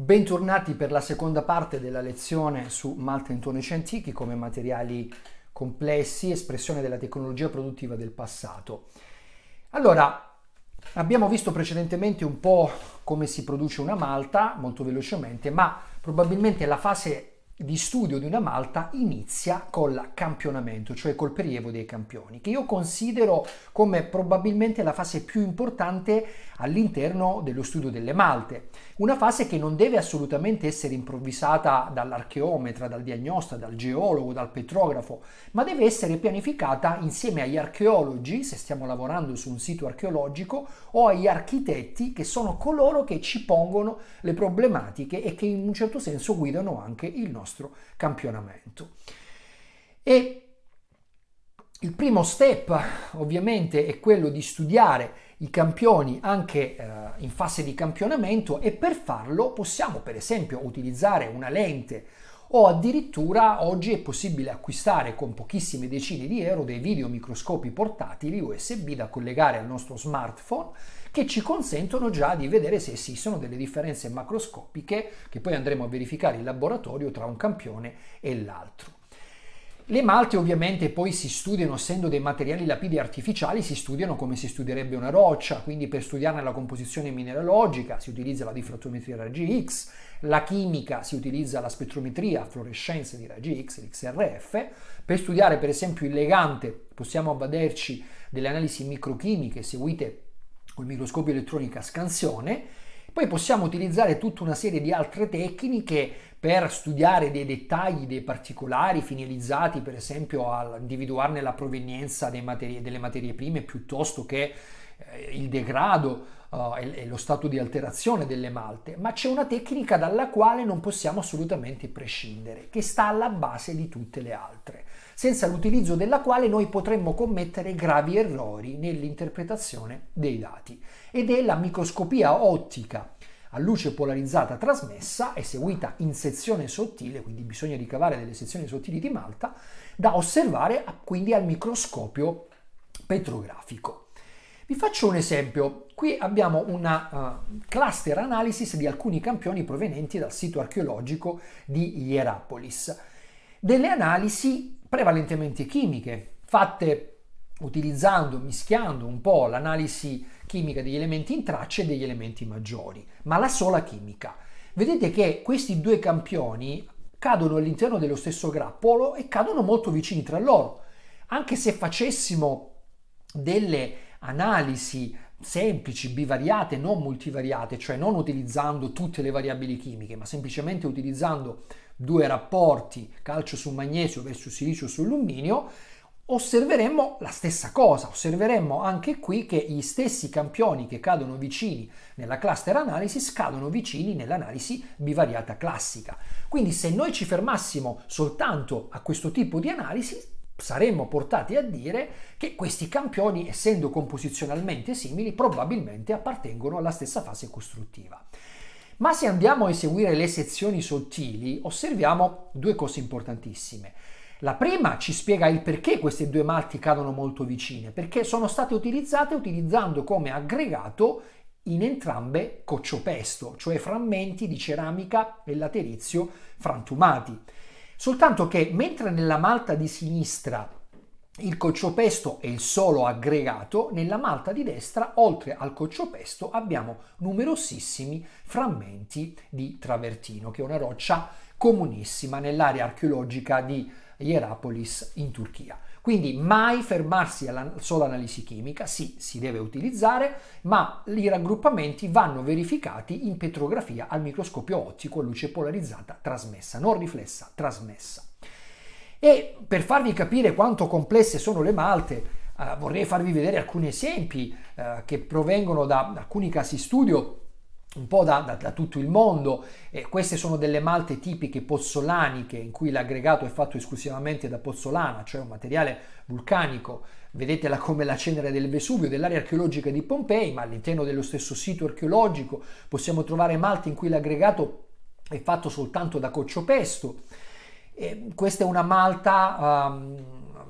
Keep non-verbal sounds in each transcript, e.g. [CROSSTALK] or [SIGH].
Bentornati per la seconda parte della lezione su Malta in tonici antichi come materiali complessi, espressione della tecnologia produttiva del passato. Allora, abbiamo visto precedentemente un po' come si produce una malta molto velocemente, ma probabilmente la fase di studio di una malta inizia col campionamento, cioè col prelievo dei campioni, che io considero come probabilmente la fase più importante all'interno dello studio delle malte. Una fase che non deve assolutamente essere improvvisata dall'archeometra, dal diagnosta, dal geologo, dal petrografo, ma deve essere pianificata insieme agli archeologi, se stiamo lavorando su un sito archeologico, o agli architetti, che sono coloro che ci pongono le problematiche e che in un certo senso guidano anche il nostro nostro campionamento. E il primo step ovviamente è quello di studiare i campioni anche eh, in fase di campionamento e per farlo possiamo per esempio utilizzare una lente o addirittura oggi è possibile acquistare con pochissime decine di euro dei videomicroscopi portatili USB da collegare al nostro smartphone che ci consentono già di vedere se esistono delle differenze macroscopiche che poi andremo a verificare in laboratorio tra un campione e l'altro. Le malte ovviamente poi si studiano, essendo dei materiali lapidi artificiali, si studiano come si studierebbe una roccia, quindi per studiarne la composizione mineralogica si utilizza la diffrattometria raggi X, la chimica si utilizza la spettrometria fluorescenza di raggi X, l'XRF, per studiare per esempio il legante possiamo avvalerci delle analisi microchimiche seguite col microscopio elettronico a scansione. Poi possiamo utilizzare tutta una serie di altre tecniche per studiare dei dettagli, dei particolari finalizzati per esempio a individuarne la provenienza materie, delle materie prime piuttosto che eh, il degrado Uh, e, lo stato di alterazione delle malte, ma c'è una tecnica dalla quale non possiamo assolutamente prescindere, che sta alla base di tutte le altre senza l'utilizzo della quale noi potremmo commettere gravi errori nell'interpretazione dei dati. Ed è la microscopia ottica a luce polarizzata trasmessa, eseguita in sezione sottile, quindi bisogna ricavare delle sezioni sottili di Malta, da osservare quindi al microscopio petrografico. Vi faccio un esempio. Qui abbiamo una uh, cluster analysis di alcuni campioni provenienti dal sito archeologico di Hierapolis. Delle analisi prevalentemente chimiche, fatte utilizzando, mischiando un po' l'analisi chimica degli elementi in tracce e degli elementi maggiori, ma la sola chimica. Vedete che questi due campioni cadono all'interno dello stesso grappolo e cadono molto vicini tra loro. Anche se facessimo delle analisi semplici, bivariate, non multivariate, cioè non utilizzando tutte le variabili chimiche, ma semplicemente utilizzando due rapporti calcio su magnesio versus silicio su alluminio, osserveremmo la stessa cosa, osserveremmo anche qui che gli stessi campioni che cadono vicini nella cluster analysis cadono vicini nell'analisi bivariata classica. Quindi se noi ci fermassimo soltanto a questo tipo di analisi, saremmo portati a dire che questi campioni, essendo composizionalmente simili, probabilmente appartengono alla stessa fase costruttiva. Ma se andiamo a eseguire le sezioni sottili, osserviamo due cose importantissime. La prima ci spiega il perché queste due matti cadono molto vicine, perché sono state utilizzate utilizzando come aggregato in entrambe cocciopesto, cioè frammenti di ceramica e laterizio frantumati. Soltanto che mentre nella Malta di sinistra il cocciopesto è il solo aggregato, nella malta di destra, oltre al cocciopesto, abbiamo numerosissimi frammenti di travertino, che è una roccia comunissima nell'area archeologica di Hierapolis in Turchia. Quindi mai fermarsi alla sola analisi chimica, sì, si deve utilizzare, ma i raggruppamenti vanno verificati in petrografia al microscopio ottico a luce polarizzata trasmessa, non riflessa, trasmessa. E per farvi capire quanto complesse sono le malte, eh, vorrei farvi vedere alcuni esempi eh, che provengono da alcuni casi studio un po' da, da, da, tutto il mondo. E queste sono delle malte tipiche pozzolaniche in cui l'aggregato è fatto esclusivamente da pozzolana, cioè un materiale vulcanico. Vedetela come la cenere del Vesuvio dell'area archeologica di Pompei, ma all'interno dello stesso sito archeologico possiamo trovare malte in cui l'aggregato è fatto soltanto da cocciopesto. Eh, questa è una malta um,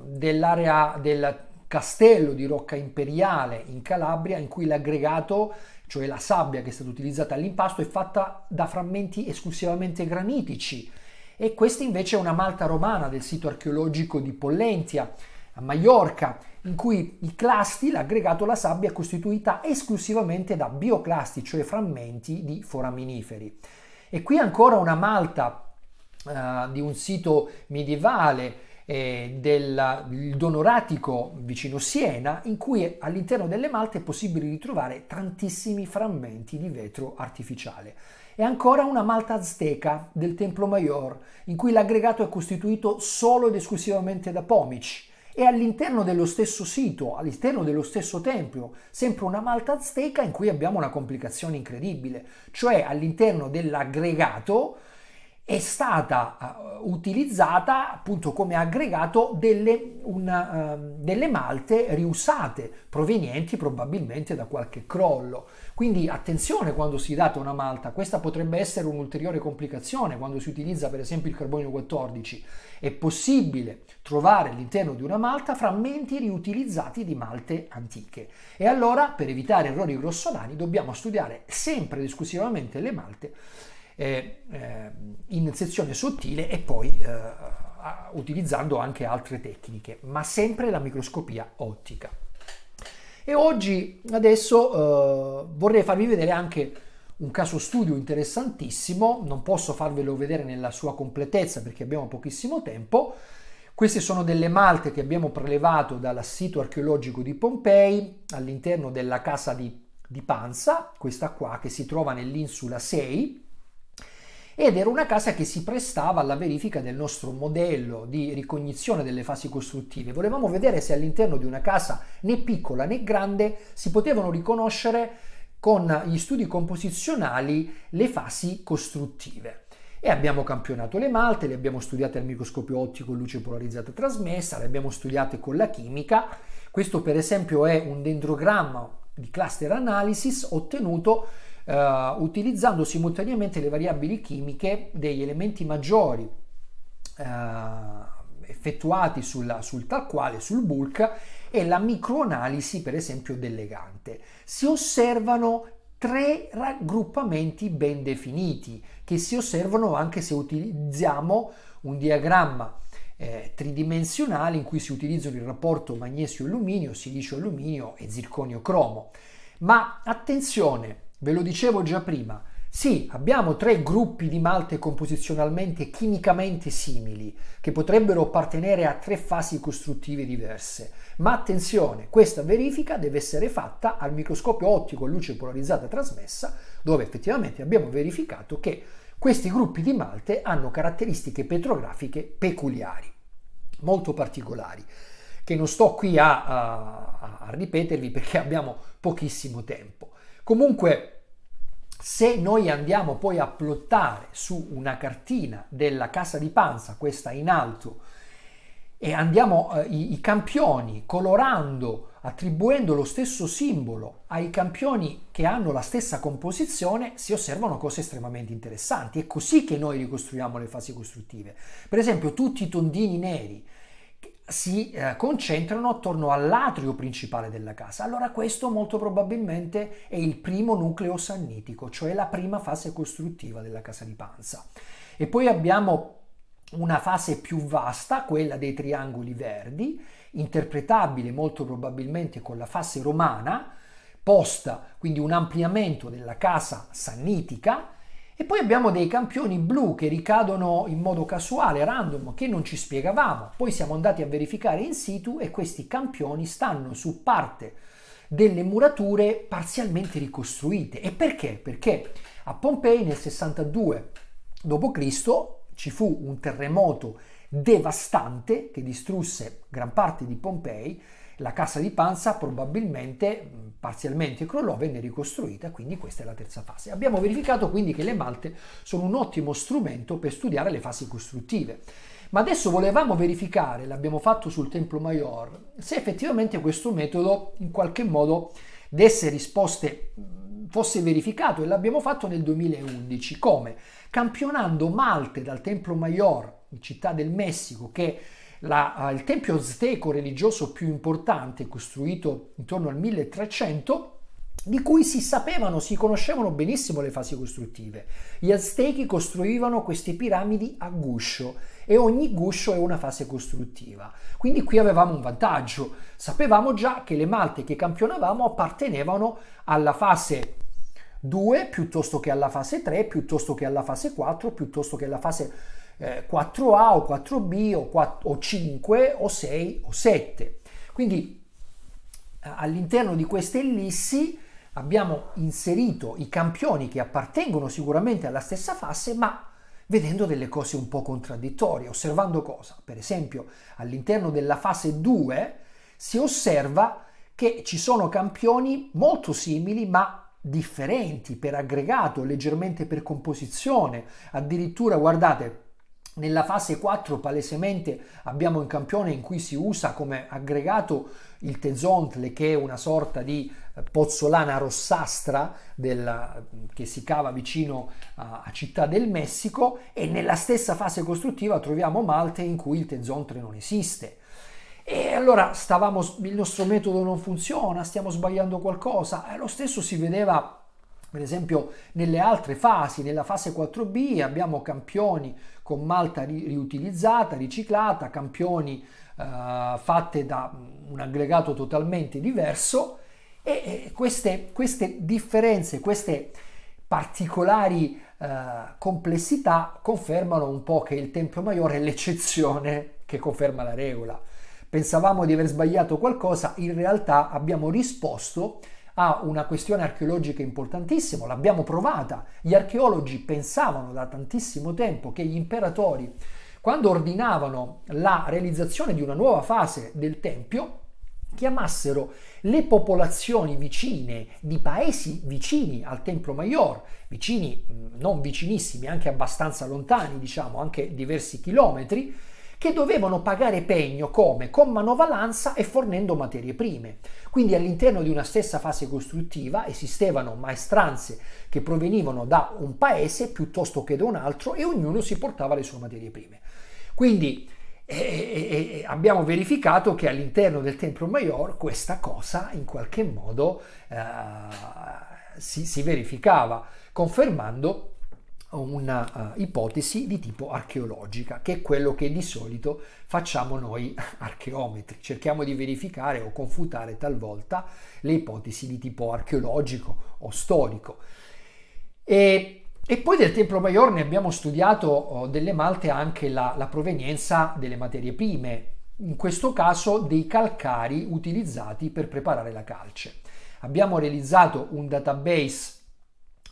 dell'area del castello di Rocca Imperiale in Calabria in cui l'aggregato cioè la sabbia che è stata utilizzata all'impasto, è fatta da frammenti esclusivamente granitici e questa invece è una malta romana del sito archeologico di Pollentia, a Maiorca, in cui il clasti, l'aggregato la sabbia, è costituita esclusivamente da bioclasti, cioè frammenti di foraminiferi. E qui ancora una malta eh, di un sito medievale, eh, del Donoratico vicino Siena, in cui all'interno delle malte è possibile ritrovare tantissimi frammenti di vetro artificiale. E ancora una malta azteca del Templo Maior, in cui l'aggregato è costituito solo ed esclusivamente da pomici. E all'interno dello stesso sito, all'interno dello stesso tempio, sempre una malta azteca in cui abbiamo una complicazione incredibile, cioè all'interno dell'aggregato è stata eh, utilizzata appunto come aggregato delle, una, uh, ehm, delle, malte riusate, provenienti probabilmente da qualche crollo. Quindi attenzione quando si data una malta, questa potrebbe essere un'ulteriore complicazione quando si utilizza per esempio il carbonio 14. È possibile trovare all'interno di una malta frammenti riutilizzati di malte antiche. E allora per evitare errori grossolani dobbiamo studiare sempre ed esclusivamente le malte eh, eh, in sezione sottile e poi eh, utilizzando anche altre tecniche, ma sempre la microscopia ottica. E oggi, adesso, eh, vorrei farvi vedere anche un caso studio interessantissimo, non posso farvelo vedere nella sua completezza perché abbiamo pochissimo tempo. Queste sono delle malte che abbiamo prelevato dal sito archeologico di Pompei all'interno della casa di, di Panza, questa qua che si trova nell'insula 6 ed era una casa che si prestava alla verifica del nostro modello di ricognizione delle fasi costruttive. Volevamo vedere se all'interno di una casa né piccola né grande si potevano riconoscere con gli studi composizionali le fasi costruttive e abbiamo campionato le malte, le abbiamo studiate al microscopio ottico luce polarizzata trasmessa, le abbiamo studiate con la chimica. Questo per esempio è un dendrogramma di cluster analysis ottenuto eh, utilizzando simultaneamente le variabili chimiche degli elementi maggiori eh, effettuati sulla, sul tal quale, sul bulk, e la microanalisi, per esempio, del legante. Si osservano tre raggruppamenti ben definiti, che si osservano anche se utilizziamo un diagramma eh, tridimensionale in cui si utilizzano il rapporto magnesio-alluminio, silicio-alluminio e zirconio-cromo. Ma attenzione, Ve lo dicevo già prima, sì, abbiamo tre gruppi di malte composizionalmente e chimicamente simili, che potrebbero appartenere a tre fasi costruttive diverse, ma attenzione, questa verifica deve essere fatta al microscopio ottico a luce polarizzata trasmessa, dove effettivamente abbiamo verificato che questi gruppi di malte hanno caratteristiche petrografiche peculiari, molto particolari, che non sto qui a, a, a ripetervi perché abbiamo pochissimo tempo. Comunque, se noi andiamo poi a plottare su una cartina della casa di panza, questa in alto, e andiamo eh, i, i, campioni colorando, attribuendo lo stesso simbolo ai campioni che hanno la stessa composizione, si osservano cose estremamente interessanti. È così che noi ricostruiamo le fasi costruttive. Per esempio, tutti i tondini neri si eh, concentrano attorno all'atrio principale della casa. Allora questo molto probabilmente è il primo nucleo sannitico, cioè la prima fase costruttiva della casa di Panza. E poi abbiamo una fase più vasta, quella dei triangoli verdi, interpretabile molto probabilmente con la fase romana, posta quindi un ampliamento della casa sannitica, e poi abbiamo dei campioni blu che ricadono in modo casuale, random, che non ci spiegavamo. Poi siamo andati a verificare in situ e questi campioni stanno su parte delle murature parzialmente ricostruite. E perché? Perché a Pompei nel 62 d.C. ci fu un terremoto devastante che distrusse gran parte di Pompei. La cassa di Panza probabilmente mm, parzialmente crollò, venne ricostruita, quindi questa è la terza fase. Abbiamo verificato quindi che le malte sono un ottimo strumento per studiare le fasi costruttive. Ma adesso volevamo verificare, l'abbiamo fatto sul Templo Maior, se effettivamente questo metodo in qualche modo desse risposte mm, fosse verificato e l'abbiamo fatto nel 2011. Come? Campionando Malte dal Templo Maior città del Messico, che è la, eh, il tempio azteco religioso più importante, costruito intorno al 1300, di cui si sapevano, si conoscevano benissimo le fasi costruttive. Gli aztechi costruivano queste piramidi a guscio e ogni guscio è una fase costruttiva. Quindi qui avevamo un vantaggio, sapevamo già che le malte che campionavamo appartenevano alla fase 2 piuttosto che alla fase 3, piuttosto che alla fase 4, piuttosto che alla fase 5 eh, 4A o 4B o, 4, o 5 o 6 o 7. Quindi eh, all'interno di queste ellissi abbiamo inserito i campioni che appartengono sicuramente alla stessa fase, ma vedendo delle cose un po' contraddittorie, osservando cosa? Per esempio, all'interno della fase 2 si osserva che ci sono campioni molto simili ma differenti per aggregato, leggermente per composizione, addirittura guardate nella fase 4 palesemente abbiamo un campione in cui si usa come aggregato il tesontle che è una sorta di eh, pozzolana rossastra della, eh, che si cava vicino a, a, Città del Messico e nella stessa fase costruttiva troviamo Malte in cui il tesontle non esiste. E allora stavamo, il nostro metodo non funziona, stiamo sbagliando qualcosa. Eh, lo stesso si vedeva per esempio nelle altre fasi, nella fase 4B abbiamo campioni con malta ri- riutilizzata, riciclata, campioni eh, fatte da mm, un aggregato totalmente diverso e, e queste, queste, differenze, queste particolari eh, complessità confermano un po' che il tempio Maiore è l'eccezione che conferma la regola. Pensavamo di aver sbagliato qualcosa, in realtà abbiamo risposto ha una questione archeologica importantissima, l'abbiamo provata. Gli archeologi pensavano da tantissimo tempo che gli imperatori, quando ordinavano la realizzazione di una nuova fase del Tempio, chiamassero le popolazioni vicine di paesi vicini al Tempio Maior, vicini mm, non vicinissimi, anche abbastanza lontani, diciamo anche diversi chilometri, che dovevano pagare pegno come? Con manovalanza e fornendo materie prime. Quindi all'interno di una stessa fase costruttiva esistevano maestranze che provenivano da un paese piuttosto che da un altro e ognuno si portava le sue materie prime. Quindi e, eh, eh, eh, abbiamo verificato che all'interno del Tempio Maior questa cosa in qualche modo eh, si, si verificava, confermando una uh, ipotesi di tipo archeologica, che è quello che di solito facciamo noi [LAUGHS] archeometri. Cerchiamo di verificare o confutare talvolta le ipotesi di tipo archeologico o storico. E, e poi del Templo Maior ne abbiamo studiato oh, delle malte anche la, la provenienza delle materie prime, in questo caso dei calcari utilizzati per preparare la calce. Abbiamo realizzato un database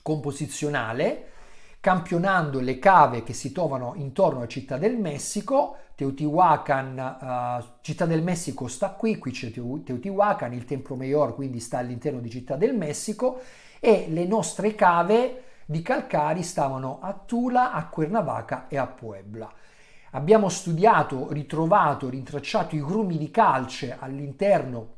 composizionale campionando le cave che si trovano intorno a Città del Messico, Teotihuacan, uh, Città del Messico sta qui, qui c'è Teotihuacan, il Templo Mayor quindi sta all'interno di Città del Messico e le nostre cave di calcari stavano a Tula, a Cuernavaca e a Puebla. Abbiamo studiato, ritrovato, rintracciato i grumi di calce all'interno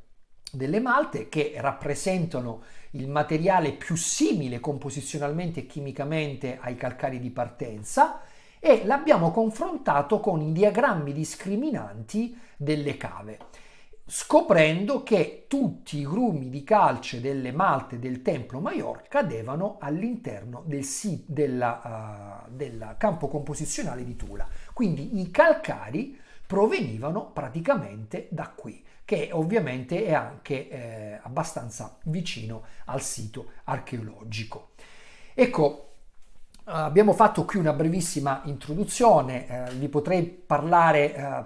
delle malte che rappresentano il materiale più simile composizionalmente e chimicamente ai calcari di partenza e l'abbiamo confrontato con i diagrammi discriminanti delle cave, scoprendo che tutti i grumi di calce delle malte del Templo Maior cadevano all'interno del, si, della, uh, eh, del campo composizionale di Tula. Quindi i calcari provenivano praticamente da qui che ovviamente è anche eh, abbastanza vicino al sito archeologico. Ecco, abbiamo fatto qui una brevissima introduzione, eh, vi potrei parlare eh,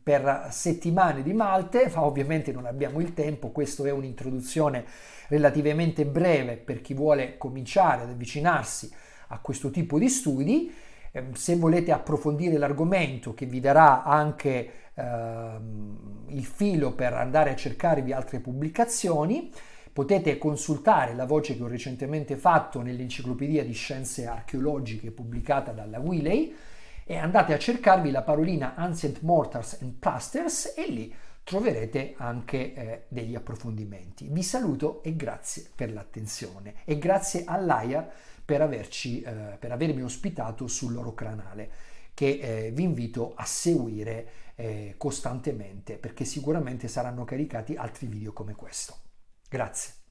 per settimane di Malte, ma ovviamente non abbiamo il tempo, questa è un'introduzione relativamente breve per chi vuole cominciare ad avvicinarsi a questo tipo di studi Ehm, se volete approfondire l'argomento che vi darà anche ehm, il filo per andare a cercarvi altre pubblicazioni, potete consultare la voce che ho recentemente fatto nell'enciclopedia di scienze archeologiche pubblicata dalla Wiley e andate a cercarvi la parolina Ancient Mortars and Plasters e lì troverete anche eh, degli approfondimenti. Vi saluto e grazie per l'attenzione e grazie all'AIA per, averci, eh, per avermi ospitato sul loro canale che eh, vi invito a seguire eh, costantemente perché sicuramente saranno caricati altri video come questo. Grazie.